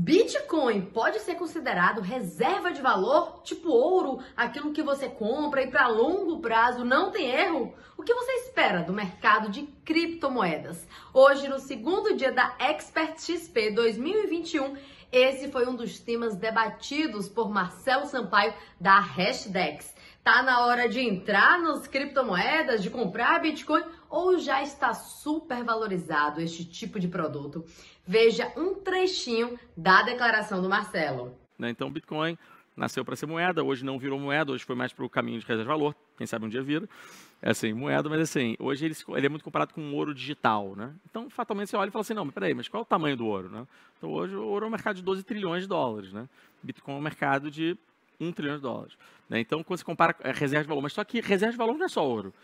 Bitcoin pode ser considerado reserva de valor, tipo ouro, aquilo que você compra e para longo prazo não tem erro? O que você espera do mercado de criptomoedas? Hoje, no segundo dia da Expert XP 2021, esse foi um dos temas debatidos por Marcelo Sampaio da Hashdex. Tá na hora de entrar nas criptomoedas, de comprar Bitcoin ou já está super valorizado este tipo de produto? Veja um trechinho da declaração do Marcelo. Né, então, Bitcoin nasceu para ser moeda, hoje não virou moeda, hoje foi mais para o caminho de reserva de valor, quem sabe um dia vira, é assim, moeda, mas assim, hoje ele, ele é muito comparado com o ouro digital, né? Então, fatalmente, você olha e fala assim, não, mas peraí, mas qual é o tamanho do ouro, né? Então, hoje o ouro é um mercado de 12 trilhões de dólares, né? Bitcoin é um mercado de um trilhão de dólares. Né? Então, quando se compara é, reserva de valor, mas só que reserva de valor não é só ouro.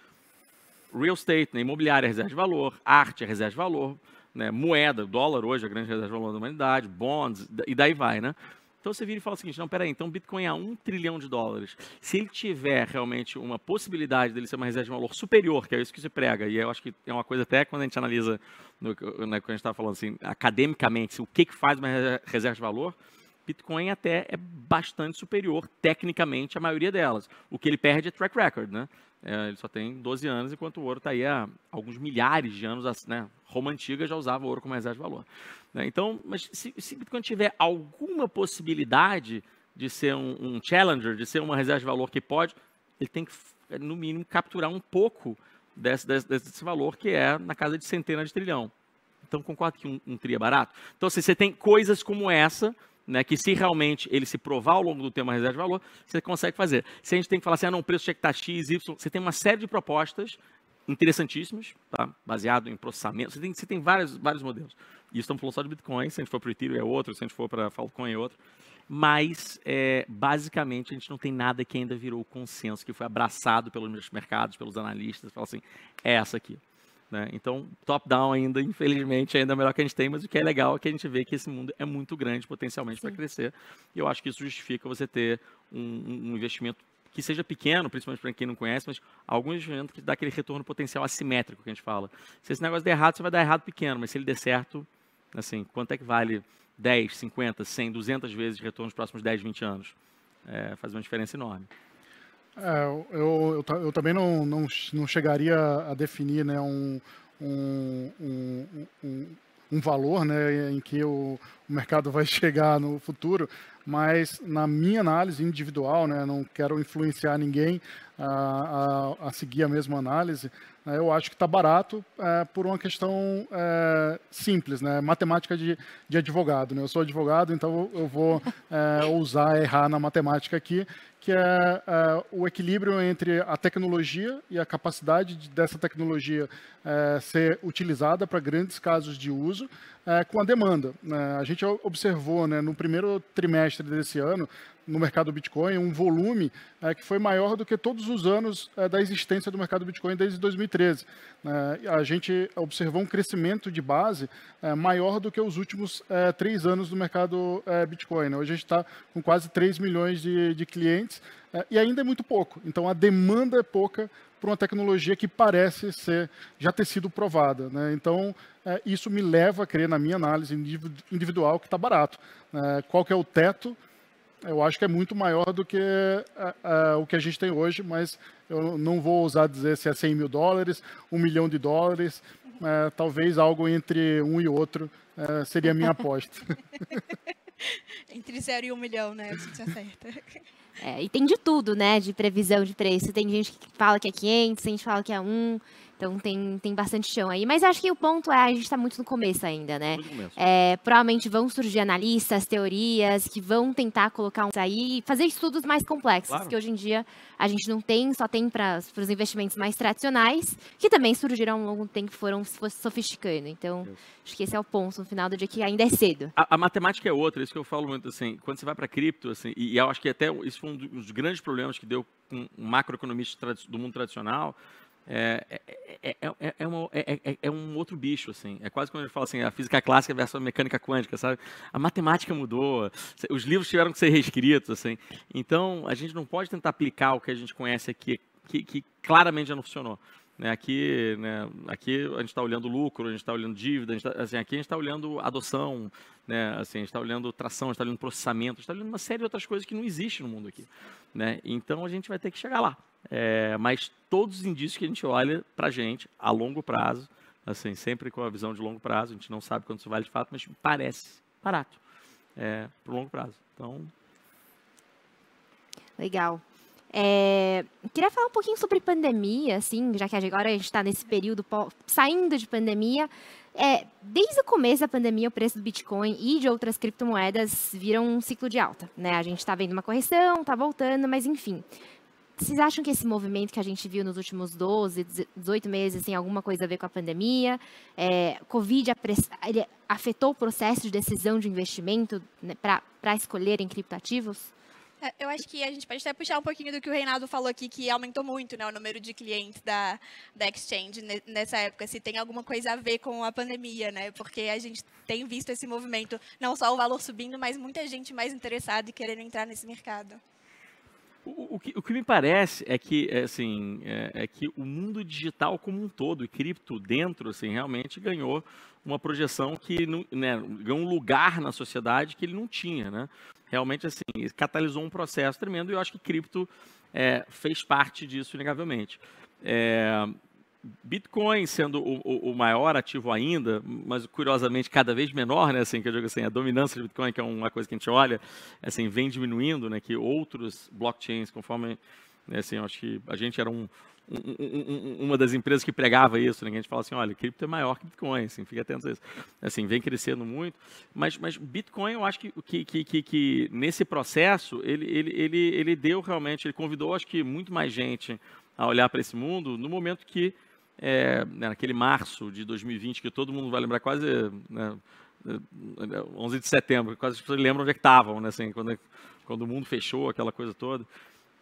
Real estate, né, imobiliária é reserva de valor, arte é reserva de valor, né, moeda, dólar hoje é a grande reserva de valor da humanidade, bonds, e daí vai, né? Então você vira e fala o seguinte, não, peraí, então Bitcoin é um trilhão de dólares. Se ele tiver realmente uma possibilidade dele ser uma reserva de valor superior, que é isso que se prega, e eu acho que é uma coisa até quando a gente analisa, no, né, quando a gente está falando assim, academicamente, o que, que faz uma reserva de valor, Bitcoin até é bastante superior tecnicamente à maioria delas. O que ele perde é track record, né? É, ele só tem 12 anos, enquanto o ouro está aí há alguns milhares de anos. Né? Roma Antiga já usava ouro com mais de valor. Né? Então, mas se, se Bitcoin tiver alguma possibilidade de ser um, um, challenger, de ser uma reserva de valor que pode, ele tem que, no mínimo, capturar um pouco desse, desse, desse valor, que é na casa de centenas de trilhão. Então, concordo que um, um tri é barato? Então, assim, você tem coisas como essa né, que se realmente ele se provar ao longo do tempo uma reserva de valor, você consegue fazer. Se a gente tem que falar assim, ah, não, o preço tinha que estar X, Y, você tem uma série de propostas interessantíssimas, tá? baseado em processamento, você tem, você tem vários, vários modelos. E estamos falando só de Bitcoin, se a gente for para o Ethereum é outro, se a gente for para Falcon é outro. Mas, é, basicamente, a gente não tem nada que ainda virou consenso, que foi abraçado pelos mercados, pelos analistas, fala assim, é essa aqui. Né? Então, top-down ainda, infelizmente, ainda é melhor que a gente tem, mas o que é legal é que a gente vê que esse mundo é muito grande potencialmente para crescer. E eu acho que isso justifica você ter um, um investimento que seja pequeno, principalmente para quem não conhece, mas algum investimento que dá aquele retorno potencial assimétrico que a gente fala. Se esse negócio der errado, você vai dar errado pequeno, mas se ele der certo, assim, quanto é que vale 10, 50, 100, 200 vezes de retorno nos próximos 10, 20 anos? É, faz uma diferença enorme. É, eu, eu, eu, também não, não, não chegaria a definir né, um, um, um, um um valor né, em que o, mercado vai chegar no futuro, mas na minha análise individual, né, não quero influenciar ninguém a, a, a seguir a mesma análise, né, eu acho que está barato é, por uma questão é, simples, né, matemática de, de advogado. Né, eu sou advogado, então eu vou é, ousar errar na matemática aqui, que é, é, o equilíbrio entre a tecnologia e a capacidade de, dessa tecnologia é, ser utilizada para grandes casos de uso, é, com a demanda. É, a gente observou né, no primeiro trimestre desse ano no mercado Bitcoin, um volume é, que foi maior do que todos os anos é, da existência do mercado Bitcoin desde 2013. É, eh, a gente observou um crescimento de base maior do que os últimos três anos do mercado Bitcoin. Né? Hoje a gente está com quase 3 milhões de, de clientes e ainda é muito pouco. Então a demanda é pouca para uma tecnologia que parece ser já ter sido provada. Né? Então, é, isso me leva a crer, na minha análise individual, que está barato. É, qual que é o teto eu acho que é muito maior do que uh, uh, o que a gente tem hoje, mas eu não vou ousar dizer se é 100 mil dólares, 1 milhão de dólares, uh, talvez algo entre um e outro seria a minha aposta. entre zero e um milhão, né? A gente acerta. É, e tem de tudo, né? De previsão de preço. Tem gente que fala que é 500, tem gente que fala que é 1. Então tem, tem bastante chão aí. Mas acho que o ponto é, a gente está muito no começo ainda, né? É, provavelmente vão surgir analistas, teorias, que vão tentar colocar um aí e fazer estudos mais complexos, claro. que hoje em dia a gente não tem, só tem para os investimentos mais tradicionais, que também surgiram ao longo do tempo, foram sofisticando. Então, acho que esse é o ponto no final do dia, que ainda é cedo. A, a, matemática é outra, isso que eu falo muito, assim, quando você vai para cripto, assim, e, e eu acho que até isso foi um dos grandes problemas que deu com um macroeconomista do mundo tradicional. É, é, é, é, uma, é, um outro bicho, assim. É quase como ele fala assim, a física clássica versus a mecânica quântica, sabe? A matemática mudou, os livros tiveram que ser reescritos, assim. Então, a gente não pode tentar aplicar o que a gente conhece aqui, que, que claramente já não funcionou. Né, aqui, né, aqui a gente está olhando lucro, a gente está olhando dívida, tá, assim, aqui a gente está olhando adoção, né, assim, a gente está olhando tração, a gente está olhando processamento, a gente está olhando uma série de outras coisas que não existe no mundo aqui. Né? Então a gente vai ter que chegar lá. É, mas todos os indícios que a gente olha para a gente a longo prazo, assim, sempre com a visão de longo prazo, a gente não sabe quanto isso vale de fato, mas parece barato é, para o longo prazo. Então. Legal. É, queria falar um pouquinho sobre pandemia, assim, já que agora a gente está nesse período saindo de pandemia. É, desde o começo da pandemia, o preço do Bitcoin e de outras criptomoedas viram um ciclo de alta. Né? A gente está vendo uma correção, está voltando, mas enfim. Vocês acham que esse movimento que a gente viu nos últimos 12, 18 meses tem alguma coisa a ver com a pandemia? É, Covid afetou o processo de decisão de investimento né, para em criptoativos? É, eu acho que a gente pode até puxar um pouquinho do que o Reinaldo falou aqui, que aumentou muito né, o número de clientes da, da Exchange nessa época, se tem alguma coisa a ver com a pandemia, né? Porque a gente tem visto esse movimento, não só o valor subindo, mas muita gente mais interessada e querendo entrar nesse mercado. O, o, que, o que, me parece é que, é, assim, é, é, que o mundo digital como um todo, e cripto dentro, assim, realmente ganhou uma projeção que, não, né, ganhou um lugar na sociedade que ele não tinha, né? realmente assim, catalisou um processo tremendo e eu acho que cripto é, fez parte disso, inegavelmente. É, Bitcoin sendo o, o, o, maior ativo ainda, mas curiosamente cada vez menor, né? Assim, que eu digo assim, a dominância de Bitcoin, que é uma coisa que a gente olha, assim, vem diminuindo, né? Que outros blockchains, conforme né, assim, acho que a gente era um, um, um, uma das empresas que pregava isso, né? a gente fala assim, olha, cripto é maior que Bitcoin, assim, fica atento a isso. Assim, vem crescendo muito, mas, mas Bitcoin eu acho que, que, que, que nesse processo ele, ele, ele, ele deu realmente, ele convidou acho que muito mais gente a olhar para esse mundo no momento que, é, né, naquele março de 2020, que todo mundo vai lembrar quase... Né, 11 é, de setembro, quase as pessoas lembram onde é que estavam, né, assim, quando, é, quando o mundo fechou, aquela coisa toda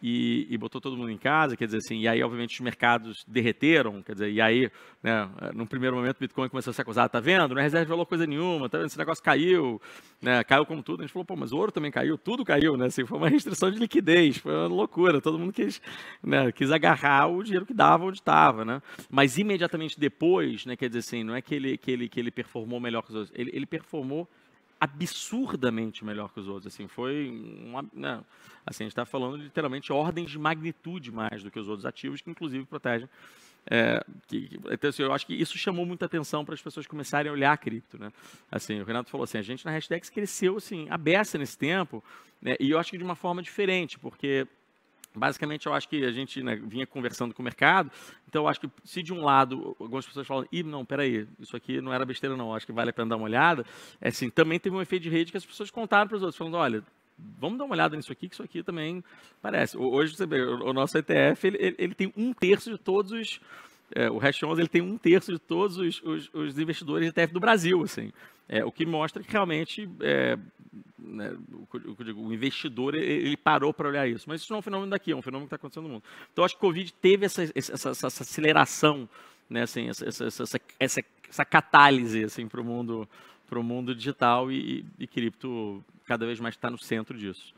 e, e, botou todo mundo em casa, quer dizer assim, e aí obviamente os mercados derreteram, quer dizer, e aí, né, no primeiro momento o Bitcoin começou a ser acusado, tá vendo, não é reserva de valor coisa nenhuma, tá vendo, esse negócio caiu, né, caiu como tudo, a gente falou, pô, mas o ouro também caiu, tudo caiu, né, assim, foi uma restrição de liquidez, foi uma loucura, todo mundo quis, né, quis agarrar o dinheiro que dava onde estava, né, mas imediatamente depois, né, quer dizer assim, não é que ele, que ele, que ele performou melhor que os outros, ele, ele performou absurdamente melhor que os outros. Assim, foi uma, não, né, assim, a gente está falando literalmente ordens de magnitude mais do que os outros ativos, que inclusive protegem. É, que, então, assim, eu acho que isso chamou muita atenção para as pessoas começarem a olhar a cripto. Né? Assim, o Renato falou assim, a gente na Hashtags cresceu assim, a beça nesse tempo, né? e eu acho que de uma forma diferente, porque basicamente eu acho que a gente né, vinha conversando com o mercado, então eu acho que se de um lado algumas pessoas falam, ih, não, peraí, isso aqui não era besteira não, acho que vale a pena dar uma olhada, é assim, também teve um efeito de rede que as pessoas contaram para os outros, falando, olha, vamos dar uma olhada nisso aqui, que isso aqui também parece. Hoje, você vê, o nosso ETF, ele, ele tem um terço de todos os... É, o Hash 11 ele tem um terço de todos os, os, os investidores de ETF do Brasil, assim. É, o que mostra que realmente é, né, o, o, investidor ele parou para olhar isso. Mas isso não é um fenômeno daqui, é um fenômeno que está acontecendo no mundo. Então, acho que o Covid teve essa, essa, essa, essa aceleração, né, assim, essa, catálise assim, para o mundo, mundo digital e, e cripto cada vez mais está no centro disso.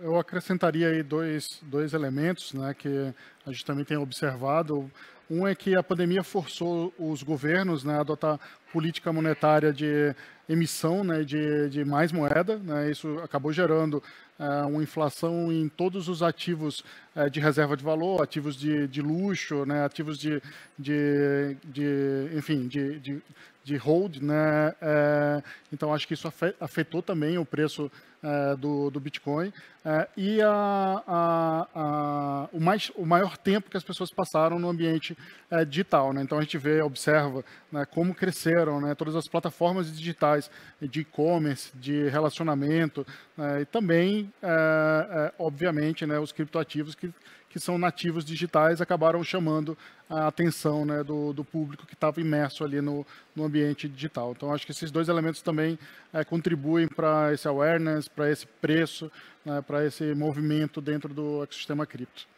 Eu acrescentaria aí dois, dois elementos né, que a gente também tem observado. Um é que a pandemia forçou os governos né, a adotar política monetária de emissão né, de, de mais moeda. Né, isso acabou gerando é, uma inflação em todos os ativos é, de reserva de valor, ativos de, de luxo, né, ativos de, de, de enfim, de, de, de hold. Né, é, então, acho que isso afetou também o preço do, do Bitcoin. É, e a, a, a, o, mais, o maior tempo que as pessoas passaram no ambiente é, digital. Né? Então a gente vê, observa né, como cresceram né, todas as plataformas digitais de e-commerce, de relacionamento, né, e também, é, obviamente, né, os criptoativos que, que são nativos digitais, acabaram chamando a atenção né, do, do, público que estava imerso ali no, no, ambiente digital. Então, acho que esses dois elementos também é, contribuem para esse awareness, para esse preço, né, para esse movimento dentro do ecossistema cripto.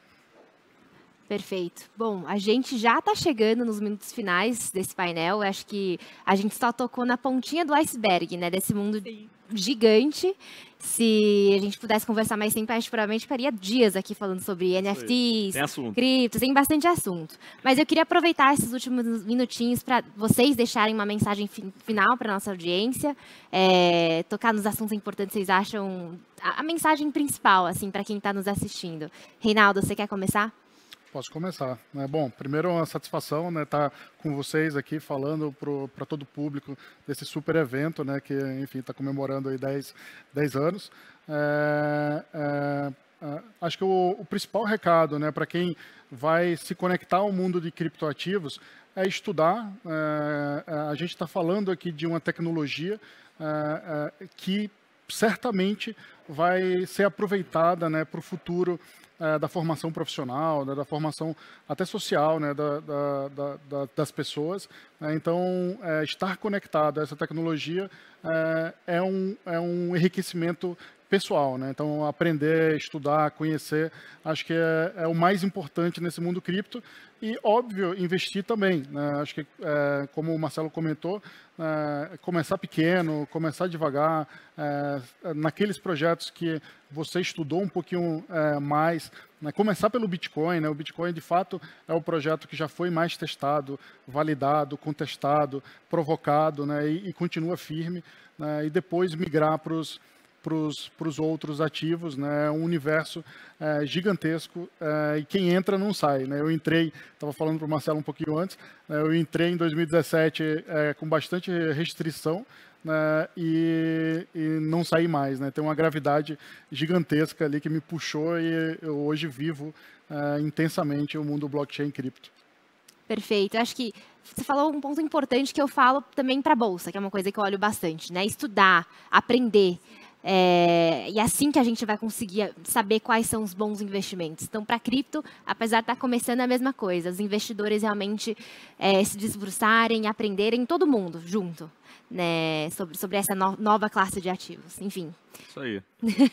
Perfeito. Bom, a gente já está chegando nos minutos finais desse painel. Eu acho que a gente só tocou na pontinha do iceberg, né, desse mundo Sim gigante. Se a gente pudesse conversar mais tempo, a gente provavelmente ficaria dias aqui falando sobre NFTs, tem criptos, tem bastante assunto. Mas eu queria aproveitar esses últimos minutinhos para vocês deixarem uma mensagem final para nossa audiência, é, tocar nos assuntos importantes que vocês acham, a, a mensagem principal, assim, para quem está nos assistindo. Reinaldo, você quer começar? Posso começar. Né? Bom, primeiro uma satisfação né, estar tá com vocês aqui falando para todo o público desse super evento, né, que enfim está comemorando aí 10, anos. É, é, é, acho que o, o principal recado né, para quem vai se conectar ao mundo de criptoativos é estudar. É, é, a gente está falando aqui de uma tecnologia que certamente vai ser aproveitada né, para o futuro é, da formação profissional, da, né, da, formação até social né, da, da, das pessoas. Né. então, é, estar conectado a essa tecnologia eh, é, um, é um enriquecimento pessoal, né? Então, aprender, estudar, conhecer, acho que é, é, o mais importante nesse mundo cripto. E, óbvio, investir também. Né? Acho que, é, como o Marcelo comentou, é, começar pequeno, começar devagar, é, naqueles projetos que você estudou um pouquinho é, mais, né? começar pelo Bitcoin. Né? O Bitcoin, de fato, é o projeto que já foi mais testado, validado, contestado, provocado né? e, e continua firme. Né? E depois migrar para os para os outros ativos, né? É um universo é, gigantesco é, e quem entra não sai. Né? Eu entrei, estava falando para o Marcelo um pouquinho antes, né? eu entrei em 2017 é, com bastante restrição né? e, e, não saí mais. Né? Tem uma gravidade gigantesca ali que me puxou e eu hoje vivo é, intensamente o mundo blockchain e cripto. Perfeito. Acho que você falou um ponto importante que eu falo também para a bolsa, que é uma coisa que eu olho bastante, né? Estudar, aprender. É, e é assim que a gente vai conseguir saber quais são os bons investimentos. Então, para cripto, apesar de estar tá começando é a mesma coisa, os investidores realmente é, se desbruçarem, aprenderem, todo mundo junto né, sobre, sobre essa no, nova classe de ativos. Enfim. Isso aí.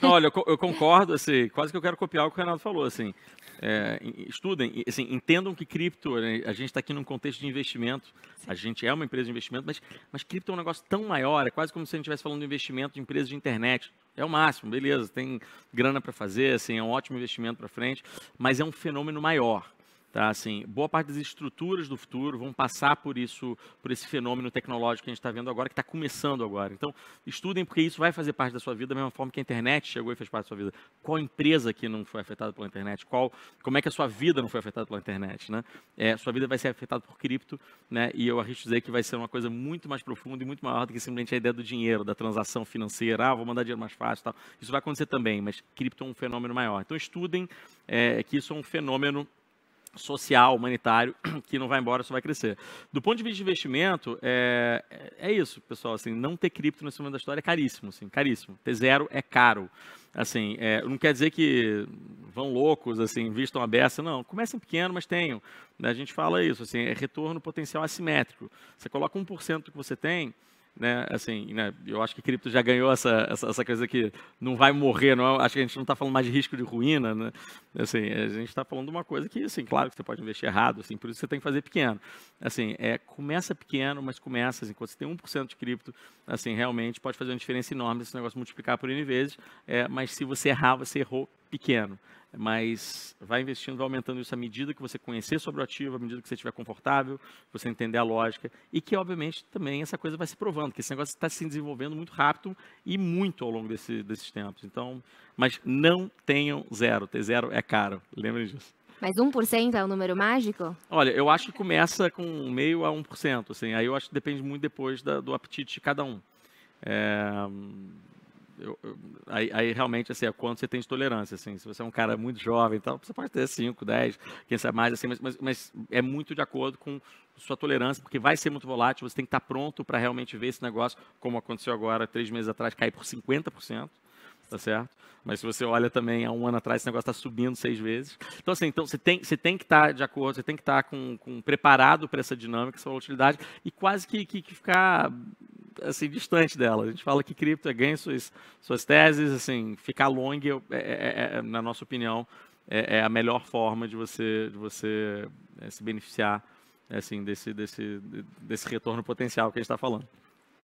Não, olha, eu, eu, concordo, assim, quase que eu quero copiar o que o Renato falou, assim. É, estudem, assim, entendam que cripto, né, a gente está aqui num contexto de investimento, Sim. a gente é uma empresa de investimento, mas, mas cripto é um negócio tão maior, é quase como se a gente estivesse falando de investimento de empresa de internet. É o máximo, beleza, tem grana para fazer, assim, é um ótimo investimento para frente, mas é um fenômeno maior. Tá, assim, boa parte das estruturas do futuro vão passar por isso, por esse fenômeno tecnológico que a gente está vendo agora, que está começando agora. Então, estudem, porque isso vai fazer parte da sua vida, da mesma forma que a internet chegou e fez parte da sua vida. Qual empresa que não foi afetada pela internet? Qual, como é que a sua vida não foi afetada pela internet? Né? É, sua vida vai ser afetada por cripto, né? e eu arrisco dizer que vai ser uma coisa muito mais profunda e muito maior do que simplesmente a ideia do dinheiro, da transação financeira. Ah, vou mandar dinheiro mais fácil tal. Isso vai acontecer também, mas cripto é um fenômeno maior. Então, estudem é, que isso é um fenômeno social, humanitário, que não vai embora, só vai crescer. Do ponto de vista de investimento, é, é, é isso, pessoal. Assim, não ter cripto nesse momento da história é caríssimo, assim, caríssimo. Ter zero é caro. Assim, é, não quer dizer que vão loucos, assim, vistam a beça, não. Comecem pequeno, mas tenham. A gente fala isso, assim, é retorno potencial assimétrico. Você coloca 1% que você tem, né, assim, né, eu acho que cripto já ganhou essa, essa, essa, coisa que não vai morrer, não, é? acho que a gente não está falando mais de risco de ruína, né, assim, a gente está falando de uma coisa que, assim, claro que você pode investir errado, assim, por isso você tem que fazer pequeno, assim, é, começa pequeno, mas começa, assim, quando você tem 1% de cripto, assim, realmente pode fazer uma diferença enorme esse negócio multiplicar por N vezes, é, mas se você errar, você errou pequeno, mas vai investindo, vai aumentando isso à medida que você conhecer sobre o ativo, à medida que você estiver confortável, você entender a lógica e que, obviamente, também essa coisa vai se provando, que esse negócio está se desenvolvendo muito rápido e muito ao longo desse, desses tempos. Então, mas não tenham zero, ter zero é caro, lembrem disso. Mas 1% é o número mágico? Olha, eu acho que começa com meio a 1%, assim, aí eu acho que depende muito depois da, do apetite de cada um. É, eu, aí, aí, realmente assim, é quanto você tem de tolerância. Assim, se você é um cara muito jovem, então, você pode ter 5, 10, quem sabe mais, assim, mas, mas, mas, é muito de acordo com sua tolerância, porque vai ser muito volátil, você tem que estar pronto para realmente ver esse negócio, como aconteceu agora, três meses atrás, cair por 50% tá certo? Mas se você olha também há um ano atrás, esse negócio está subindo seis vezes. Então, assim, então você tem, você tem que estar tá de acordo, você tem que estar tá com, com, preparado para essa dinâmica, essa volatilidade, e quase que, que, que, ficar assim, distante dela. A gente fala que cripto é ganha suas, suas teses, assim, ficar long, é, é, é, é, na nossa opinião, é, é, a melhor forma de você, de você é, se beneficiar assim, desse, desse, desse retorno potencial que a gente está falando.